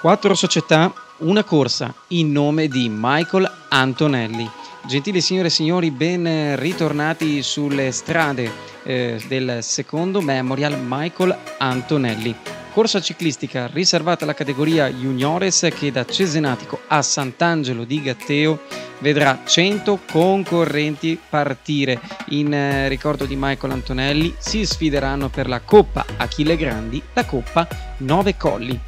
Quattro società, una corsa in nome di Michael Antonelli. Gentili signore e signori, ben ritornati sulle strade eh, del secondo Memorial Michael Antonelli. Corsa ciclistica riservata alla categoria juniores che da Cesenatico a Sant'Angelo di Gatteo vedrà 100 concorrenti partire. In eh, ricordo di Michael Antonelli si sfideranno per la Coppa Achille Grandi, la Coppa Nove Colli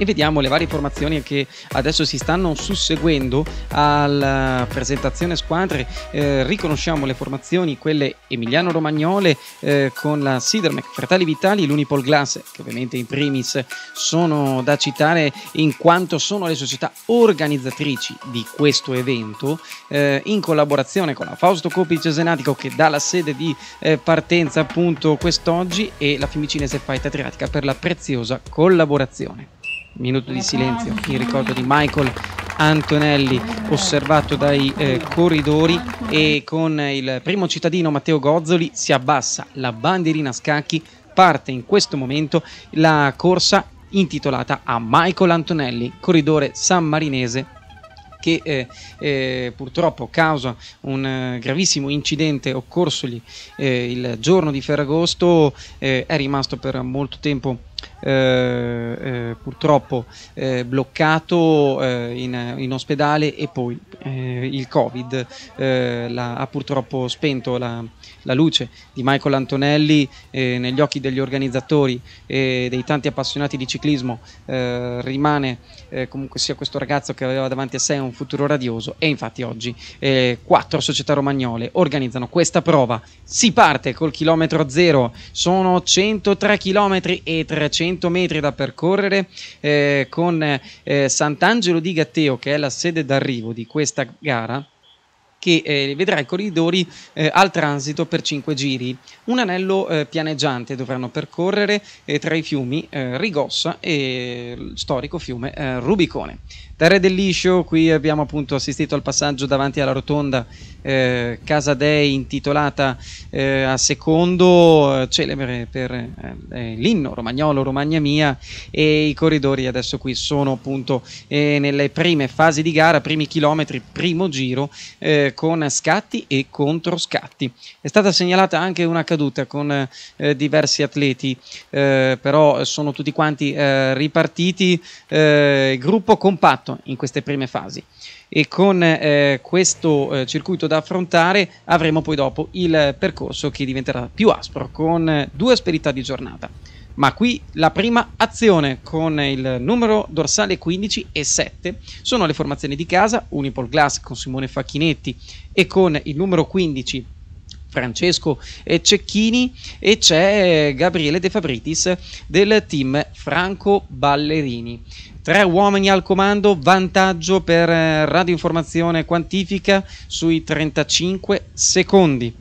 e vediamo le varie formazioni che adesso si stanno susseguendo alla eh, presentazione squadre. Eh, riconosciamo le formazioni, quelle emiliano-romagnole eh, con la Sidermec, Fratelli Vitali, l'Unipol Glass, che ovviamente in primis sono da citare in quanto sono le società organizzatrici di questo evento, eh, in collaborazione con la Fausto Coppi Cesenatico che dà la sede di eh, partenza appunto quest'oggi e la Fimicinese Fight Adriatica per la preziosa collaborazione. Minuto di silenzio in ricordo di Michael Antonelli, osservato dai eh, corridori e con il primo cittadino Matteo Gozzoli si abbassa la bandierina a scacchi, parte in questo momento la corsa intitolata a Michael Antonelli, corridore sammarinese che eh, eh, purtroppo causa un uh, gravissimo incidente occorsogli eh, il giorno di Ferragosto, eh, è rimasto per molto tempo eh, eh, purtroppo eh, bloccato eh, in, in, ospedale e poi il Covid la, ha purtroppo spento la, la, luce di Michael Antonelli negli occhi degli organizzatori e dei tanti appassionati di ciclismo rimane comunque sia questo ragazzo che aveva davanti a sé un futuro radioso e infatti oggi quattro società romagnole organizzano questa prova si parte col chilometro zero sono 103 km e 300 100 metri da percorrere eh, con eh, Sant'Angelo di Gatteo, che è la sede d'arrivo di questa gara che eh, vedrà i corridori eh, al transito per 5 giri. Un anello eh, pianeggiante dovranno percorrere eh, tra i fiumi eh, Rigossa e il storico fiume eh, Rubicone. Terre del Liscio, qui abbiamo appunto assistito al passaggio davanti alla rotonda eh, Casa Dei intitolata eh, a secondo, eh, celebre per eh, eh, l'inno romagnolo Romagna Mia e i corridori adesso qui sono appunto nelle prime fasi di gara, primi chilometri, primo giro con scatti e controscatti. È stata segnalata anche una caduta con diversi atleti, però sono tutti quanti ripartiti, gruppo compatto fatto in queste prime fasi e con eh, questo eh, circuito da affrontare avremo poi dopo il percorso che diventerà più aspro con eh, due asperità di giornata ma qui la prima azione con il numero dorsale 15 e 7 sono le formazioni di casa Unipol Glass con Simone Facchinetti e con il numero 15 Francesco Cecchini e c'è Gabriele De Fabritis del team Franco Ballerini Tre uomini al comando, vantaggio per eh, radioinformazione Quantifica sui 35 secondi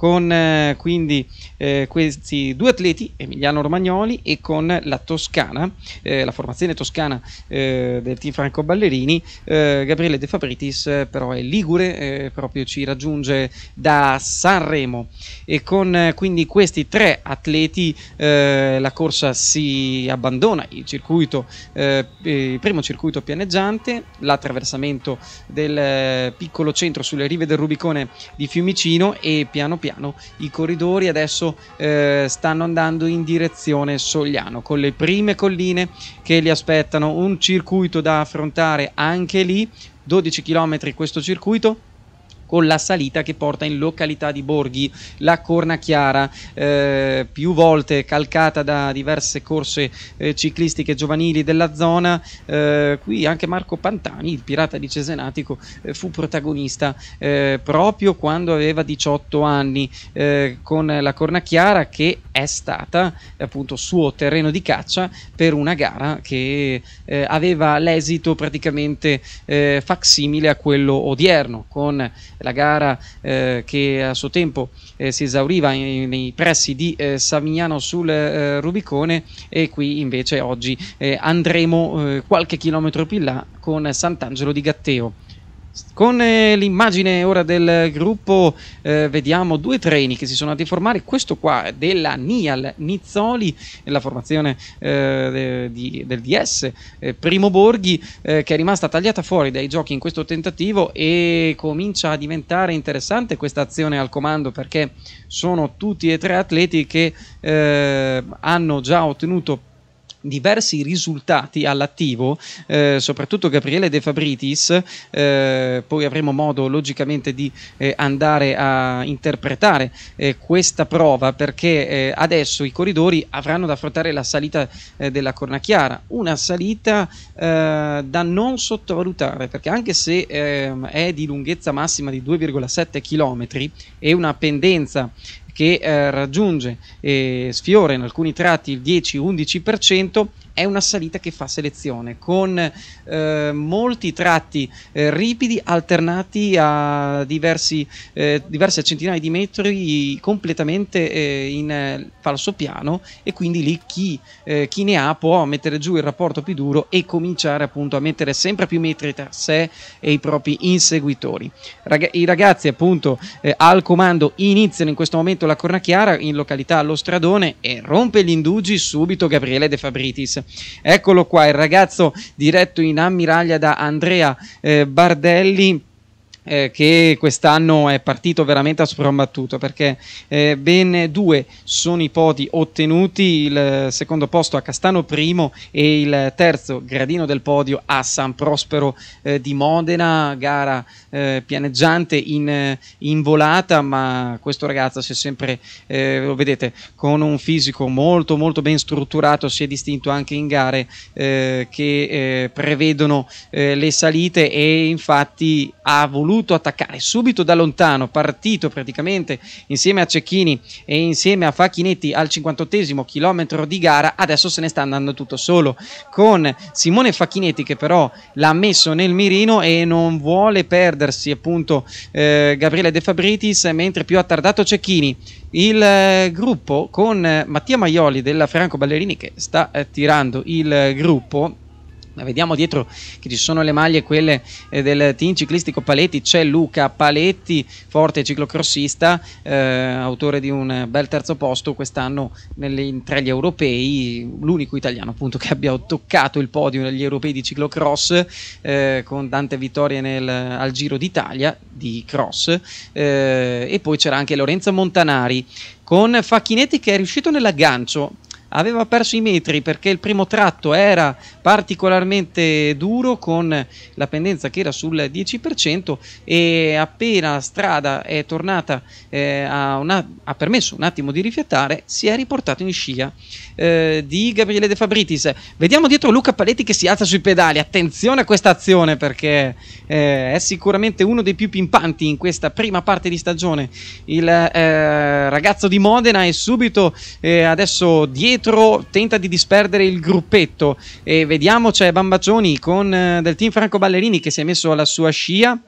con eh, quindi eh, questi due atleti, Emiliano Romagnoli e con la Toscana, eh, la formazione toscana eh, del team Franco Ballerini, eh, Gabriele De Fabritis eh, però è ligure, proprio ci raggiunge da Sanremo e con quindi questi tre atleti la corsa si abbandona, il circuito, il primo circuito pianeggiante, l'attraversamento del piccolo centro sulle rive del Rubicone di Fiumicino e piano piano piano i corridori adesso eh, stanno andando in direzione Sogliano con le prime colline che li aspettano, un circuito da affrontare anche lì, 12 km questo circuito con la salita che porta in località di Borghi, la Corna Chiara, eh, più volte calcata da diverse corse eh, ciclistiche giovanili della zona. Eh, qui anche Marco Pantani, il pirata di Cesenatico, eh, fu protagonista eh, proprio quando aveva 18 anni eh, con la Corna Chiara che è stata appunto suo terreno di caccia per una gara che aveva l'esito praticamente facsimile a quello odierno con la gara eh, che a suo tempo eh, si esauriva in, nei pressi di eh, Savignano sul eh, Rubicone e qui invece oggi eh, andremo eh, qualche chilometro più là con Sant'Angelo di Gatteo. Con eh, l'immagine ora del gruppo eh, vediamo due treni che si sono andati a formare, questo qua è della Nial Nizzoli, la formazione eh, di, del DS, eh, Primo Borghi eh, che è rimasta tagliata fuori dai giochi in questo tentativo e comincia a diventare interessante questa azione al comando perché sono tutti e tre atleti che eh, hanno già ottenuto diversi risultati all'attivo, eh, soprattutto Gabriele De Fabritis, eh, poi avremo modo logicamente di eh, andare a interpretare eh, questa prova perché eh, adesso i corridori avranno da affrontare la salita eh, della Corna Chiara, una salita da non sottovalutare perché anche se ehm, è di lunghezza massima di 2,7 km e una pendenza che eh, raggiunge e sfiora in alcuni tratti il 10-11% è una salita che fa selezione con eh, molti tratti eh, ripidi alternati a diversi, eh, diverse centinaia di metri completamente eh, in eh, falso piano e quindi lì chi, eh, chi, ne ha può mettere giù il rapporto più duro e cominciare appunto a mettere sempre più metri tra sé e i propri inseguitori. Rag- I ragazzi appunto al comando iniziano in questo momento la corna chiara in località Lo Stradone e rompe gli indugi subito Gabriele De Fabritis Eccolo qua, il ragazzo diretto in ammiraglia da Andrea eh, Bardelli. Eh, che quest'anno è partito veramente a sprombattuto perché eh, ben due sono i podi ottenuti, il secondo posto a Castano Primo e il terzo gradino del podio a San Prospero eh, di Modena, gara eh, pianeggiante in, eh, in, volata, ma questo ragazzo si è sempre, eh, lo vedete, con un fisico molto molto ben strutturato, si è distinto anche in gare eh, che eh, prevedono eh, le salite e infatti ha voluto attaccare subito da lontano, partito praticamente insieme a Cecchini e insieme a Facchinetti al 58 chilometro di gara, adesso se ne sta andando tutto solo con Simone Facchinetti che però l'ha messo nel mirino e non vuole perdere perdersi appunto eh, Gabriele De Fabritis, mentre più attardato Cecchini. Il eh, gruppo con Mattia Maioli della Franco Ballerini che sta eh, tirando il eh, gruppo vediamo dietro che ci sono le maglie quelle eh, del team ciclistico Paletti, c'è Luca Paletti, forte ciclocrossista, eh, autore di un bel terzo posto quest'anno nelle, tra gli europei, l'unico italiano appunto che abbia toccato il podio negli europei di ciclocross eh, con tante vittorie nel, al Giro d'Italia di cross eh, e poi c'era anche Lorenzo Montanari con Facchinetti che è riuscito nell'aggancio aveva perso i metri perché il primo tratto era particolarmente duro con la pendenza che era sul 10% e appena la strada è tornata eh, a una, ha permesso un attimo di rifiatare si è riportato in scia eh, di Gabriele De Fabritis vediamo dietro Luca Paletti che si alza sui pedali attenzione a questa azione perché eh, è sicuramente uno dei più pimpanti in questa prima parte di stagione il eh, ragazzo di Modena è subito eh, adesso dietro dietro tenta di disperdere il gruppetto e vediamo c'è Bambagioni con, eh, del team Franco Ballerini che si è messo alla sua scia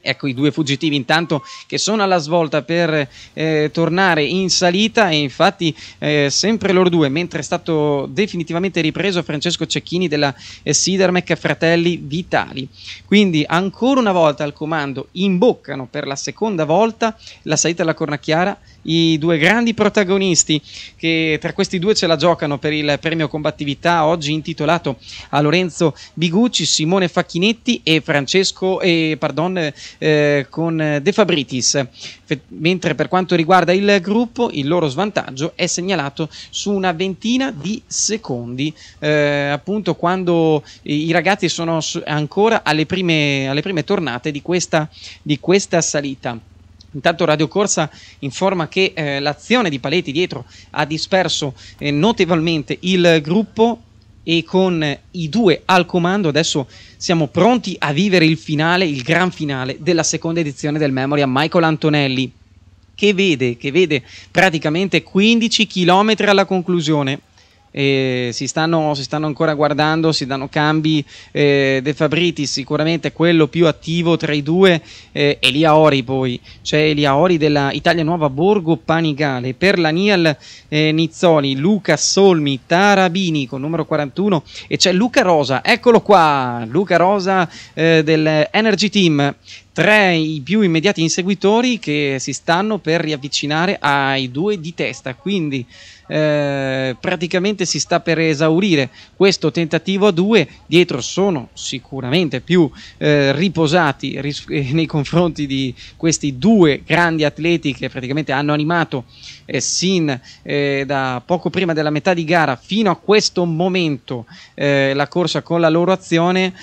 ecco i due fuggitivi intanto che sono alla svolta per eh, tornare in salita e infatti eh, sempre loro due mentre è stato definitivamente ripreso Francesco Cecchini della eh, Sidermec Fratelli Vitali quindi ancora una volta al comando imboccano per la seconda volta la salita alla Cornacchiara i due grandi protagonisti che tra questi due ce la giocano per il premio combattività oggi intitolato a Lorenzo Bigucci, Simone Facchinetti e Francesco e pardon, eh, con De Fabritis. Fe- mentre per quanto riguarda il gruppo il loro svantaggio è segnalato su una ventina di secondi, eh, appunto quando i ragazzi sono ancora alle prime, alle prime tornate di questa, di questa salita. Intanto Radio Corsa informa che eh, l'azione di Paletti dietro ha disperso eh, notevolmente il gruppo e con eh, i due al comando adesso siamo pronti a vivere il finale, il gran finale della seconda edizione del Memoria Michael Antonelli che vede, che vede praticamente 15 km alla conclusione eh, si, stanno, si, stanno, ancora guardando, si danno cambi. Eh, De Fabriti sicuramente quello più attivo tra i due, eh, Elia Ori poi, c'è Elia Ori della Italia Nuova Borgo Panigale, per la Nial eh, Nizzoli, Luca Solmi, Tarabini con numero 41 e c'è Luca Rosa, eccolo qua, Luca Rosa eh, del Energy Team tre i più immediati inseguitori che si stanno per riavvicinare ai due di testa, quindi eh, praticamente si sta per esaurire questo tentativo a due, dietro sono sicuramente più eh, riposati ris- eh, nei confronti di questi due grandi atleti che praticamente hanno animato eh, sin eh, da poco prima della metà di gara fino a questo momento eh, la corsa con la loro azione,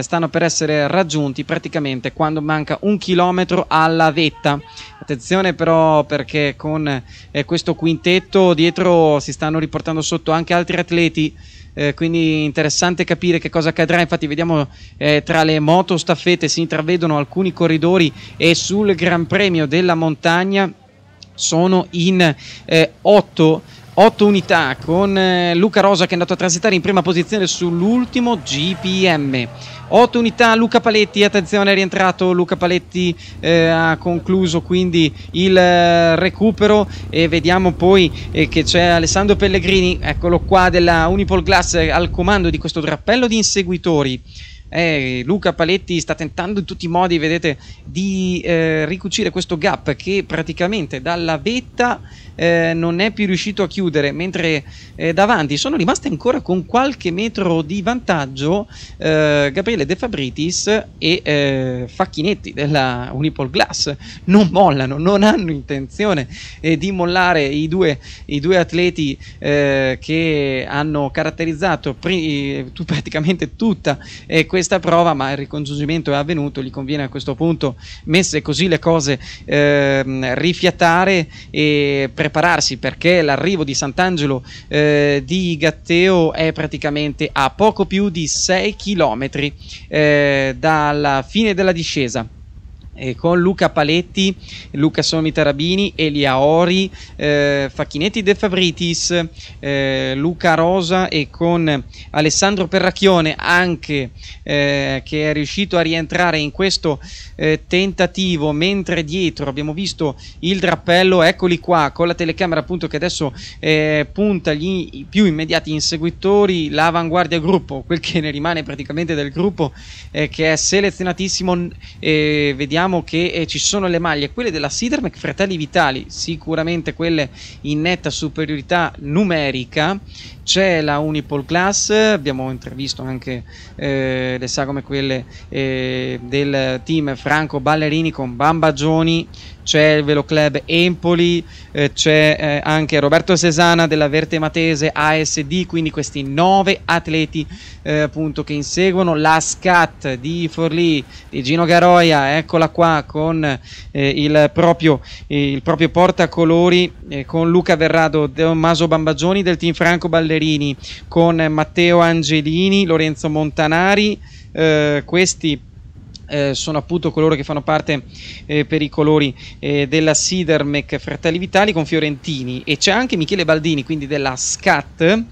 stanno per essere raggiunti praticamente quando manca un chilometro alla vetta. Attenzione però perché con eh, questo quintetto dietro si stanno riportando sotto anche altri atleti. Eh, quindi interessante capire che cosa accadrà. Infatti, vediamo eh, tra le moto staffette si intravedono alcuni corridori e sul Gran Premio della Montagna sono in eh, otto. 8 unità con eh, Luca Rosa che è andato a transitare in prima posizione sull'ultimo GPM. 8 unità Luca Paletti, attenzione è rientrato Luca Paletti eh, ha concluso quindi il eh, recupero e vediamo poi eh, che c'è Alessandro Pellegrini, eccolo qua della Unipol Glass eh, al comando di questo drappello di inseguitori. Eh, Luca Paletti sta tentando in tutti i modi, vedete, di eh, ricucire questo gap che praticamente dalla vetta eh, non è più riuscito a chiudere, mentre eh, davanti sono rimasti ancora con qualche metro di vantaggio eh, Gabriele De Fabritis e eh, Facchinetti della Unipol Glass. Non mollano, non hanno intenzione eh, di mollare i due, i due atleti eh, che hanno caratterizzato pri- tu praticamente tutta questa prova, ma il ricongiungimento è avvenuto, gli conviene a questo punto messe così le cose ehm, rifiatare e prepararsi perché l'arrivo di Sant'Angelo eh, di Gatteo è praticamente a poco più di 6 km eh, dalla fine della discesa eh, con Luca Paletti, Luca Somi Tarabini, Elia Ori, eh, Facchinetti De Fabritis, eh, Luca Rosa e con Alessandro Perracchione anche eh, che è riuscito a rientrare in questo eh, tentativo mentre dietro abbiamo visto il drappello, eccoli qua con la telecamera appunto che adesso eh, punta gli più immediati inseguitori, l'avanguardia gruppo, quel che ne rimane praticamente del gruppo che è selezionatissimo, vediamo vediamo che eh, ci sono le maglie, quelle della Sidermec Fratelli Vitali, sicuramente quelle in netta superiorità numerica c'è la Unipol Class, abbiamo intervistato anche eh, le sagome quelle eh, del team Franco Ballerini con Bambagioni, c'è il Velo Club Empoli, eh, c'è eh, anche Roberto Sesana della Verte Matese ASD, quindi questi nove atleti eh, appunto che inseguono la SCAT di Forlì, di Gino Garoia, eccola qua con eh, il, proprio, il proprio portacolori con Luca Verrado, Tommaso Bambagioni del team Franco Ballerini Severini con Matteo Angelini, Lorenzo Montanari, eh, questi eh, sono appunto coloro che fanno parte eh, per i colori eh, della Sidermec Fratelli Vitali con Fiorentini e c'è anche Michele Baldini quindi della SCAT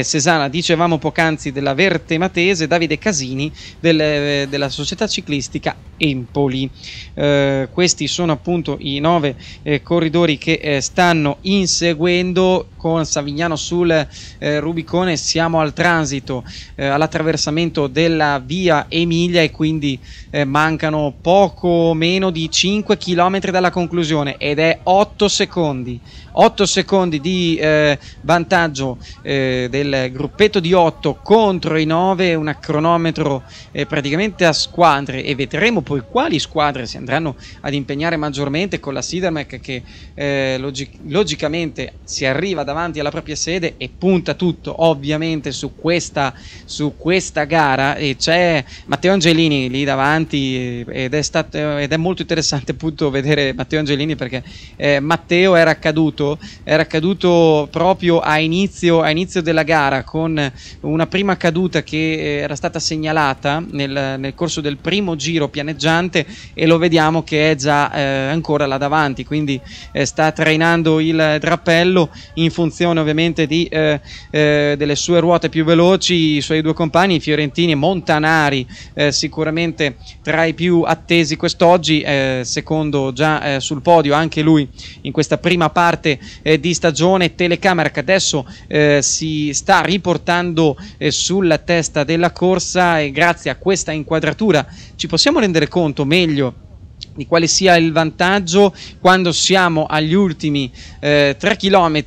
Sesana eh, dicevamo poc'anzi della Verte Matese Davide Casini del, eh, della società ciclistica Empoli eh, questi sono appunto i nove corridori che stanno inseguendo con Savignano sul eh, Rubicone siamo al transito, eh, all'attraversamento della via Emilia e quindi eh, mancano poco meno di 5 km dalla conclusione ed è 8 secondi. 8 secondi di eh, vantaggio eh, del gruppetto di 8 contro i 9, un cronometro eh, praticamente a squadre e vedremo poi quali squadre si andranno ad impegnare maggiormente con la Sidermec che eh, logic- logicamente si arriva da davanti alla propria sede e punta tutto ovviamente su questa, su questa gara e c'è Matteo Angelini lì davanti eh, ed è, stato, eh, ed è molto interessante appunto vedere Matteo Angelini perché eh, Matteo era accaduto, era accaduto proprio a inizio, a inizio, della gara con una prima caduta che eh, era stata segnalata nel, nel corso del primo giro pianeggiante e lo vediamo che è già eh, ancora là davanti quindi eh, sta trainando il drappello in funzione funzione ovviamente di, eh, eh, delle sue ruote più veloci, i suoi due compagni, Fiorentini e Montanari, eh, sicuramente tra i più attesi quest'oggi, eh, secondo già eh, sul podio anche lui in questa prima parte eh, di stagione, telecamera che adesso si sta riportando sulla testa della corsa e grazie a questa inquadratura ci possiamo rendere conto meglio di quale sia il vantaggio quando siamo agli ultimi 3 eh, km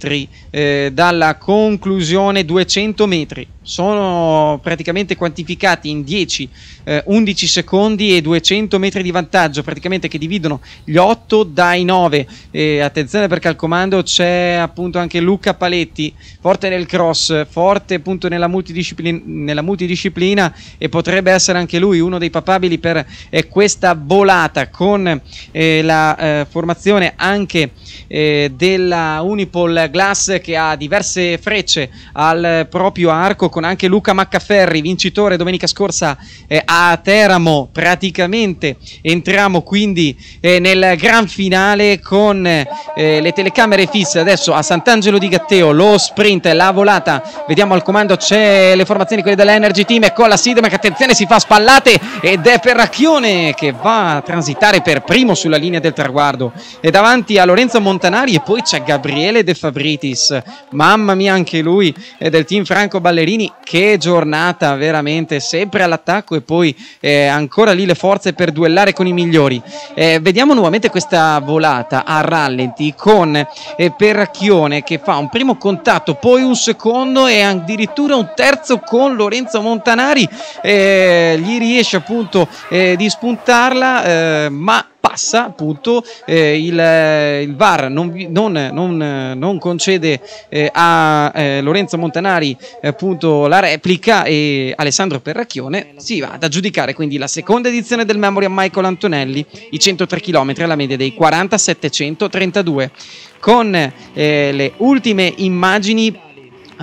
eh, dalla conclusione 200 metri sono praticamente quantificati in 10, eh, 11 secondi e 200 metri di vantaggio, praticamente che dividono gli 8 dai 9. E eh, attenzione perché al comando c'è appunto anche Luca Paletti, forte nel cross, forte appunto nella, multidisciplina, nella multidisciplina e potrebbe essere anche lui uno dei papabili per eh, questa volata con eh, la eh, formazione anche del della Unipol Glass che ha diverse frecce al proprio arco con anche Luca Maccaferri, vincitore domenica scorsa eh, a Teramo. Praticamente entriamo quindi eh, nel gran finale con eh, le telecamere fisse adesso a Sant'Angelo di Gatteo, lo sprint, la volata. Vediamo al comando c'è le formazioni quelle dell'Energy Team e con la Sidema che attenzione si fa spallate ed è per Racchione che va a transitare per primo sulla linea del traguardo e davanti a Lorenzo Montanari e poi c'è c'è Gabriele De Fabritis, mamma mia anche lui è eh, del team Franco Ballerini, che giornata veramente, sempre all'attacco e poi eh, ancora lì le forze per duellare con i migliori. Eh, vediamo nuovamente questa volata a rallenti con eh, Perracchione che fa un primo contatto, poi un secondo e addirittura un terzo con Lorenzo Montanari, eh, gli riesce appunto eh, di spuntarla, ma passa, appunto, eh, il, eh, il, VAR non, non, non, eh, non concede eh, a eh, Lorenzo Montanari eh, appunto la replica e Alessandro Perracchione si va ad aggiudicare quindi la seconda edizione del Memory a Michael Antonelli, i 103 km alla media dei 4732 con eh, le ultime immagini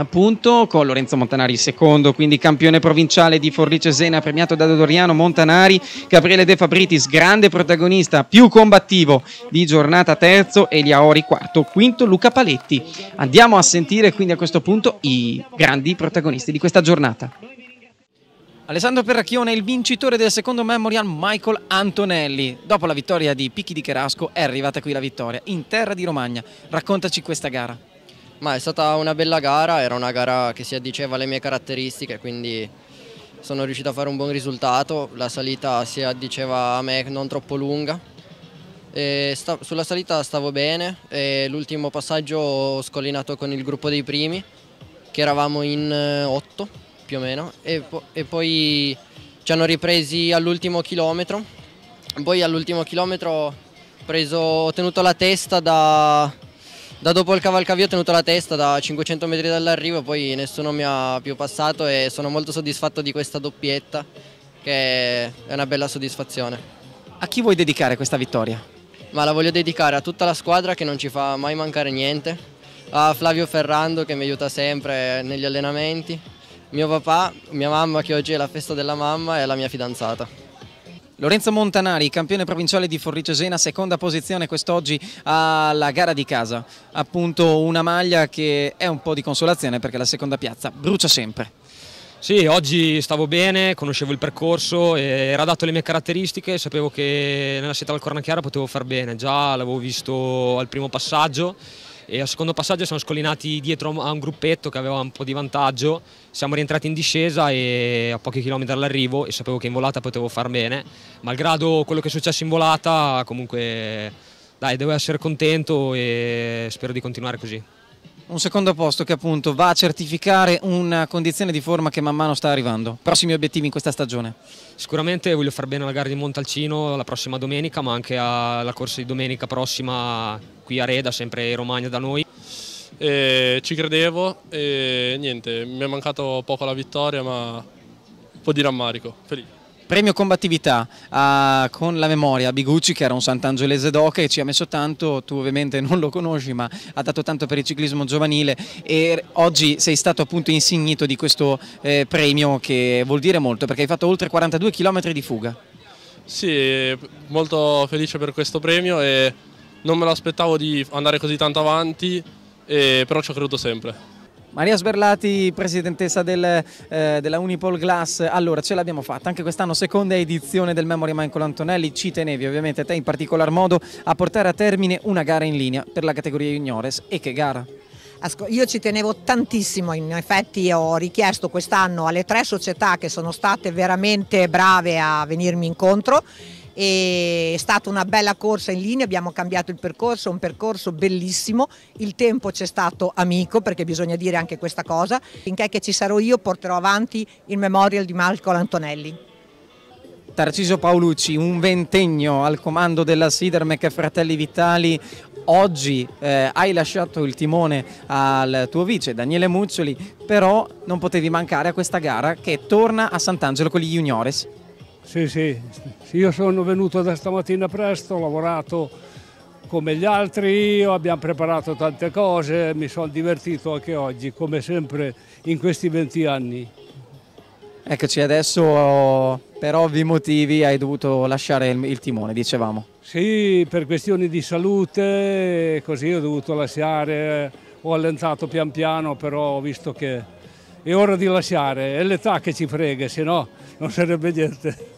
appunto con Lorenzo Montanari secondo, quindi campione provinciale di Forlì Cesena premiato da Dodoriano Montanari, Gabriele De Fabritis grande protagonista, più combattivo di giornata terzo, Elia Ori quarto, quinto Luca Paletti. Andiamo a sentire quindi a questo punto i grandi protagonisti di questa giornata. Alessandro Perracchione il vincitore del secondo Memorial Michael Antonelli. Dopo la vittoria di Picchi di Cherasco è arrivata qui la vittoria in terra di Romagna. Raccontaci questa gara. Ma è stata una bella gara, era una gara che si addiceva alle mie caratteristiche, quindi sono riuscito a fare un buon risultato, la salita si addiceva a me non troppo lunga. sulla salita stavo bene, l'ultimo passaggio ho scollinato con il gruppo dei primi, che eravamo in eh, otto più o meno, e, po e poi ci hanno ripresi all'ultimo chilometro. Poi all'ultimo chilometro preso, ho tenuto la testa da da dopo il cavalcavio ho tenuto la testa da 500 metri dall'arrivo, poi nessuno mi ha più passato e sono molto soddisfatto di questa doppietta che è una bella soddisfazione. A chi vuoi dedicare questa vittoria? Ma la voglio dedicare a tutta la squadra che non ci fa mai mancare niente, a Flavio Ferrando che mi aiuta sempre negli allenamenti, mio papà, mia mamma che oggi è la festa della mamma e la mia fidanzata. Lorenzo Montanari, campione provinciale di Forlì-Cesena, seconda posizione quest'oggi alla gara di casa. Appunto una maglia che è un po' di consolazione perché la seconda piazza brucia sempre. Sì, oggi stavo bene, conoscevo il percorso, era dato le mie caratteristiche, sapevo che nella seta del Chiara potevo far bene, già l'avevo visto al primo passaggio e al secondo passaggio siamo scollinati dietro a un gruppetto che aveva un po' di vantaggio, siamo rientrati in discesa e a pochi chilometri all'arrivo e sapevo che in volata potevo far bene, malgrado quello che è successo in volata comunque dai devo essere contento e spero di continuare così un secondo posto che appunto va a certificare una condizione di forma che man mano sta arrivando. Prossimi obiettivi in questa stagione? Sicuramente voglio far bene alla gara di Montalcino la prossima domenica, ma anche alla corsa di domenica prossima qui a Reda, sempre in Romagna da noi. E eh, ci credevo e niente, mi è mancato poco la vittoria, ma un po' di rammarico. Felice premio combattività a, ah, con la memoria a Bigucci che era un Sant'Angelese d'Oca e ci ha messo tanto, tu ovviamente non lo conosci ma ha dato tanto per il ciclismo giovanile e oggi sei stato appunto insignito di questo eh, premio che vuol dire molto perché hai fatto oltre 42 km di fuga. Sì, molto felice per questo premio e non me lo aspettavo di andare così tanto avanti, eh, però ci ho creduto sempre. Maria Sberlati, presidentessa del, eh, della Unipol Glass, allora ce l'abbiamo fatta, anche quest'anno seconda edizione del Memory Michael Antonelli, ci tenevi ovviamente te in particolar modo a portare a termine una gara in linea per la categoria juniores e che gara? Io ci tenevo tantissimo, in effetti ho richiesto quest'anno alle tre società che sono state veramente brave a venirmi incontro è stata una bella corsa in linea, abbiamo cambiato il percorso, un percorso bellissimo, il tempo c'è stato amico perché bisogna dire anche questa cosa, finché ci sarò io porterò avanti il memorial di Malcolm Antonelli. Tarciso Paolucci, un ventennio al comando della Sidermec Fratelli Vitali, oggi eh, hai lasciato il timone al tuo vice Daniele Muccioli, però non potevi mancare a questa gara che torna a Sant'Angelo con gli juniores. Sì, sì, io sono venuto da stamattina presto, ho lavorato come gli altri io, abbiamo preparato tante cose, mi sono divertito anche oggi, come sempre in questi 20 anni. Eccoci, adesso per ovvi motivi hai dovuto lasciare il, il, timone, dicevamo. Sì, per questioni di salute, così ho dovuto lasciare, ho allentato pian piano, però ho visto che è ora di lasciare, è l'età che ci frega, se no non sarebbe niente.